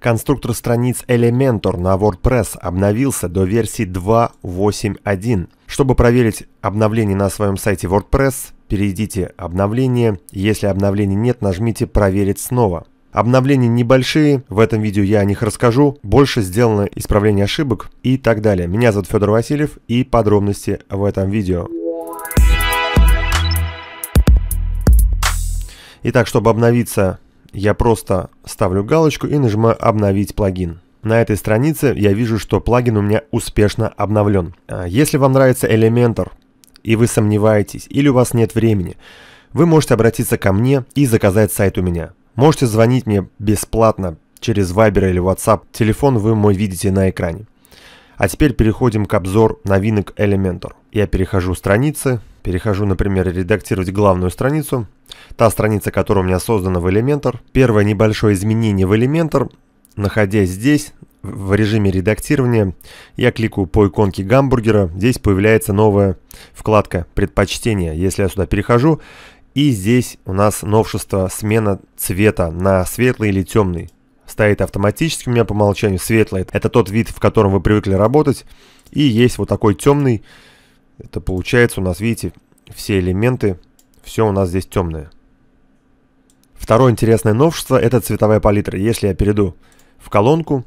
Конструктор страниц Elementor на WordPress обновился до версии 2.8.1. Чтобы проверить обновление на своем сайте WordPress, перейдите «Обновление». Если обновления нет, нажмите «Проверить снова». Обновления небольшие, в этом видео я о них расскажу, больше сделано исправление ошибок и так далее. Меня зовут Федор Васильев и подробности в этом видео. Итак, чтобы обновиться я просто ставлю галочку и нажимаю «Обновить плагин». На этой странице я вижу, что плагин у меня успешно обновлен. А если вам нравится Elementor, и вы сомневаетесь, или у вас нет времени, вы можете обратиться ко мне и заказать сайт у меня. Можете звонить мне бесплатно через Viber или WhatsApp. Телефон вы мой видите на экране. А теперь переходим к обзор новинок Elementor. Я перехожу страницы, Перехожу, например, редактировать главную страницу, та страница, которая у меня создана в Elementor. Первое небольшое изменение в Elementor, находясь здесь, в режиме редактирования, я кликаю по иконке гамбургера, здесь появляется новая вкладка «Предпочтения». Если я сюда перехожу, и здесь у нас новшество смена цвета на светлый или темный. Стоит автоматически у меня по умолчанию светлый. Это тот вид, в котором вы привыкли работать. И есть вот такой темный, это получается у нас, видите, все элементы, все у нас здесь темное. Второе интересное новшество – это цветовая палитра. Если я перейду в колонку,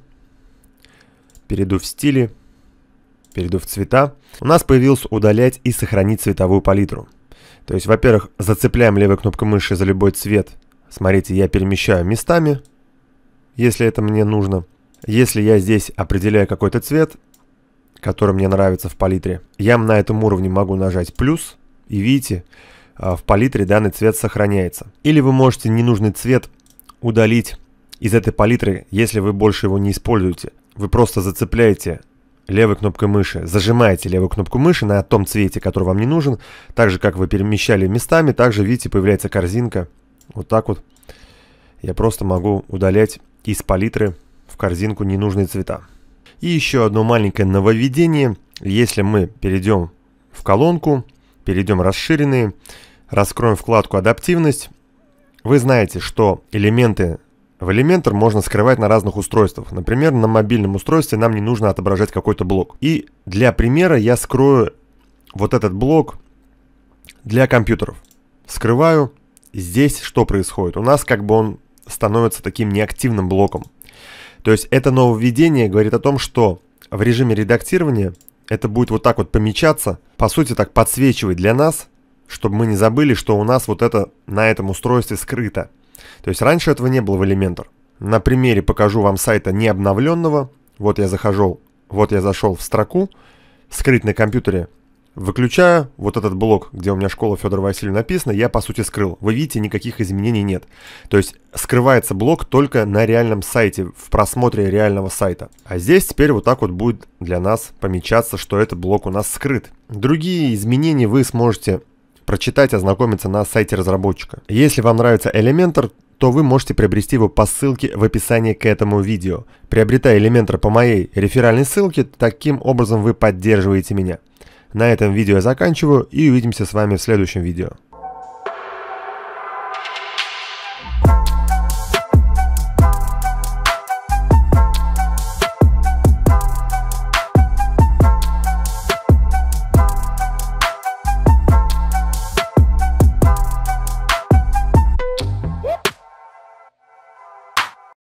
перейду в стили, перейду в цвета, у нас появилось удалять и сохранить цветовую палитру. То есть, во-первых, зацепляем левой кнопкой мыши за любой цвет. Смотрите, я перемещаю местами, если это мне нужно. Если я здесь определяю какой-то цвет, который мне нравится в палитре. Я на этом уровне могу нажать плюс, и видите, а, в палитре данный цвет сохраняется. Или вы можете ненужный цвет удалить из этой палитры, если вы больше его не используете. Вы просто зацепляете левой кнопкой мыши, зажимаете левую кнопку мыши на том цвете, который вам не нужен. Так же, как вы перемещали местами, также, видите, появляется корзинка. Вот так вот. Я просто могу удалять из палитры в корзинку ненужные цвета. И еще одно маленькое нововведение. Если мы перейдем в колонку, перейдем в расширенные, раскроем вкладку «Адаптивность», вы знаете, что элементы в Elementor можно скрывать на разных устройствах. Например, на мобильном устройстве нам не нужно отображать какой-то блок. И для примера я скрою вот этот блок для компьютеров. Скрываю. Здесь что происходит? У нас как бы он становится таким неактивным блоком. То есть это нововведение говорит о том, что в режиме редактирования это будет вот так вот помечаться, по сути так подсвечивать для нас, чтобы мы не забыли, что у нас вот это на этом устройстве скрыто. То есть раньше этого не было в Elementor. На примере покажу вам сайта необновленного. Вот я захожу, вот я зашел в строку «Скрыть на компьютере Выключаю вот этот блок, где у меня школа Федора Васильевна написана, я по сути скрыл. Вы видите, никаких изменений нет. То есть скрывается блок только на реальном сайте, в просмотре реального сайта. А здесь теперь вот так вот будет для нас помечаться, что этот блок у нас скрыт. Другие изменения вы сможете прочитать, ознакомиться на сайте разработчика. Если вам нравится Elementor, то вы можете приобрести его по ссылке в описании к этому видео. Приобретая Elementor по моей реферальной ссылке, таким образом вы поддерживаете меня. На этом видео я заканчиваю и увидимся с вами в следующем видео.